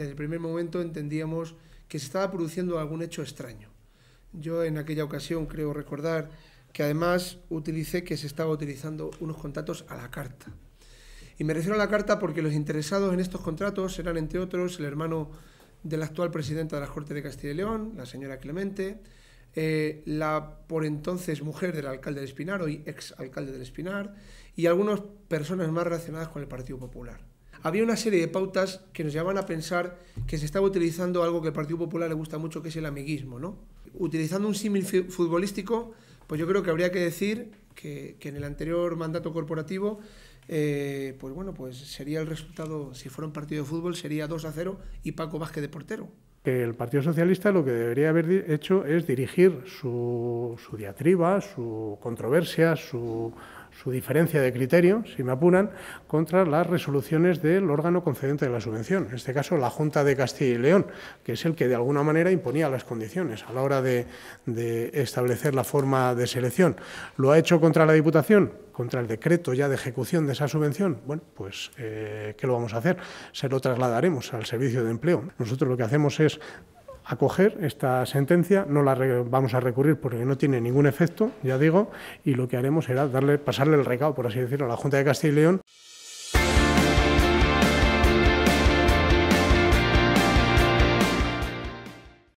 desde el primer momento entendíamos que se estaba produciendo algún hecho extraño. Yo en aquella ocasión creo recordar que además utilicé que se estaba utilizando unos contratos a la carta. Y me refiero a la carta porque los interesados en estos contratos eran, entre otros, el hermano de la actual presidenta de la Corte de Castilla y León, la señora Clemente, eh, la por entonces mujer del alcalde del Espinar, hoy ex alcalde del Espinar, y algunas personas más relacionadas con el Partido Popular había una serie de pautas que nos llevaban a pensar que se estaba utilizando algo que al Partido Popular le gusta mucho, que es el amiguismo. ¿no? Utilizando un símil futbolístico, pues yo creo que habría que decir que, en el anterior mandato corporativo, eh, pues bueno, pues sería el resultado, si fuera un partido de fútbol, sería 2 a 0 y Paco Vázquez de portero. El Partido Socialista lo que debería haber hecho es dirigir su diatriba, su controversia, su su diferencia de criterio, si me apuran, contra las resoluciones del órgano concedente de la subvención, en este caso la Junta de Castilla y León, que es el que de alguna manera imponía las condiciones a la hora de, establecer la forma de selección. ¿Lo ha hecho contra la Diputación? contra el decreto ya de ejecución de esa subvención, bueno, pues, eh, ¿qué lo vamos a hacer? Se lo trasladaremos al servicio de empleo. Nosotros lo que hacemos es acoger esta sentencia, no la vamos a recurrir porque no tiene ningún efecto, ya digo, y lo que haremos será darle, pasarle el recado, por así decirlo, a la Junta de Castilla y León.